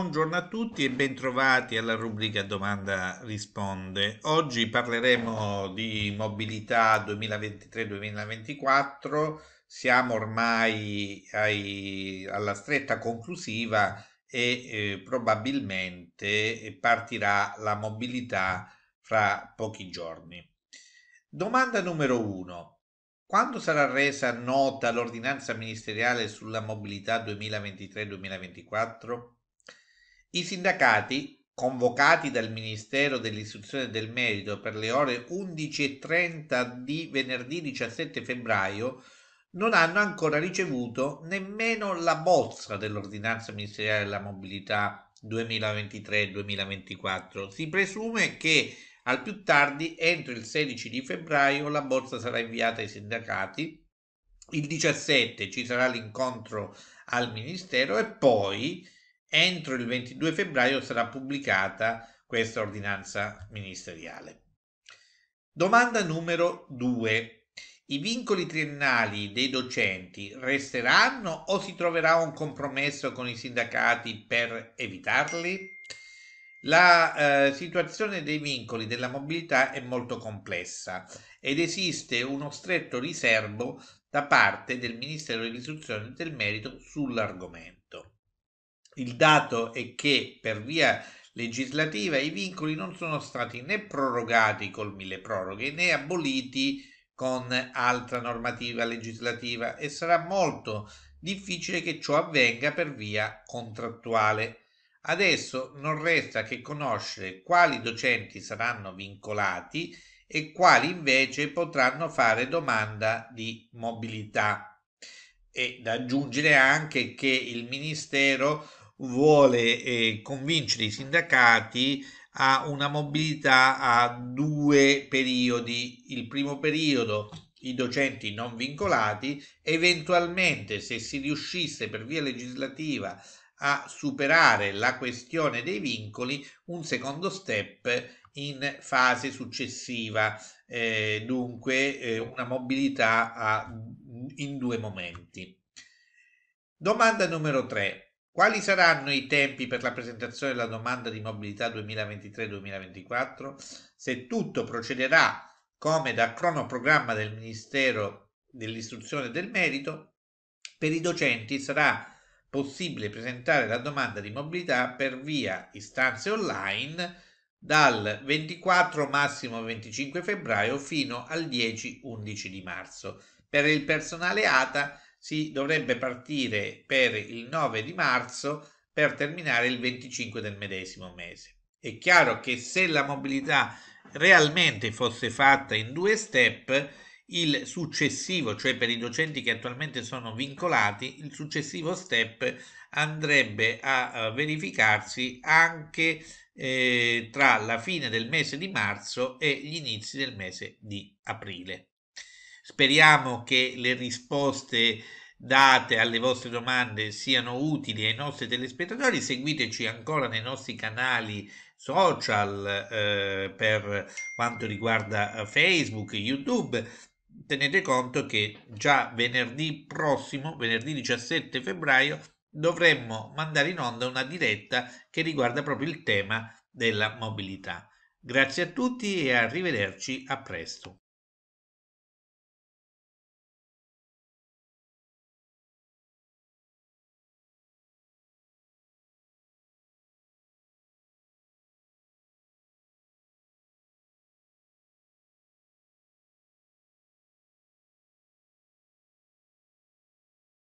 Buongiorno a tutti e bentrovati alla rubrica Domanda Risponde. Oggi parleremo di mobilità 2023-2024, siamo ormai ai, alla stretta conclusiva e eh, probabilmente partirà la mobilità fra pochi giorni. Domanda numero 1. Quando sarà resa nota l'ordinanza ministeriale sulla mobilità 2023-2024? I sindacati, convocati dal Ministero dell'Istruzione e del Merito per le ore 11.30 di venerdì 17 febbraio, non hanno ancora ricevuto nemmeno la bozza dell'ordinanza ministeriale della mobilità 2023-2024. Si presume che al più tardi, entro il 16 di febbraio, la bozza sarà inviata ai sindacati, il 17 ci sarà l'incontro al Ministero e poi entro il 22 febbraio sarà pubblicata questa ordinanza ministeriale. Domanda numero 2. I vincoli triennali dei docenti resteranno o si troverà un compromesso con i sindacati per evitarli? La eh, situazione dei vincoli della mobilità è molto complessa ed esiste uno stretto riservo da parte del Ministero dell'Istruzione e del Merito sull'argomento. Il dato è che per via legislativa i vincoli non sono stati né prorogati col mille proroghe né aboliti con altra normativa legislativa e sarà molto difficile che ciò avvenga per via contrattuale. Adesso non resta che conoscere quali docenti saranno vincolati e quali invece potranno fare domanda di mobilità. E da aggiungere anche che il Ministero vuole eh, convincere i sindacati a una mobilità a due periodi. Il primo periodo i docenti non vincolati, eventualmente se si riuscisse per via legislativa a superare la questione dei vincoli, un secondo step in fase successiva, eh, dunque eh, una mobilità a, in due momenti. Domanda numero 3. Quali saranno i tempi per la presentazione della domanda di mobilità 2023-2024? Se tutto procederà come da cronoprogramma del Ministero dell'Istruzione e del Merito, per i docenti sarà possibile presentare la domanda di mobilità per via istanze online dal 24 massimo 25 febbraio fino al 10-11 di marzo. Per il personale ATA si dovrebbe partire per il 9 di marzo per terminare il 25 del medesimo mese. È chiaro che se la mobilità realmente fosse fatta in due step, il successivo, cioè per i docenti che attualmente sono vincolati, il successivo step andrebbe a eh, verificarsi anche eh, tra la fine del mese di marzo e gli inizi del mese di aprile. Speriamo che le risposte date alle vostre domande siano utili ai nostri telespettatori. Seguiteci ancora nei nostri canali social eh, per quanto riguarda eh, Facebook, YouTube. Tenete conto che già venerdì prossimo, venerdì 17 febbraio, dovremmo mandare in onda una diretta che riguarda proprio il tema della mobilità. Grazie a tutti e arrivederci a presto.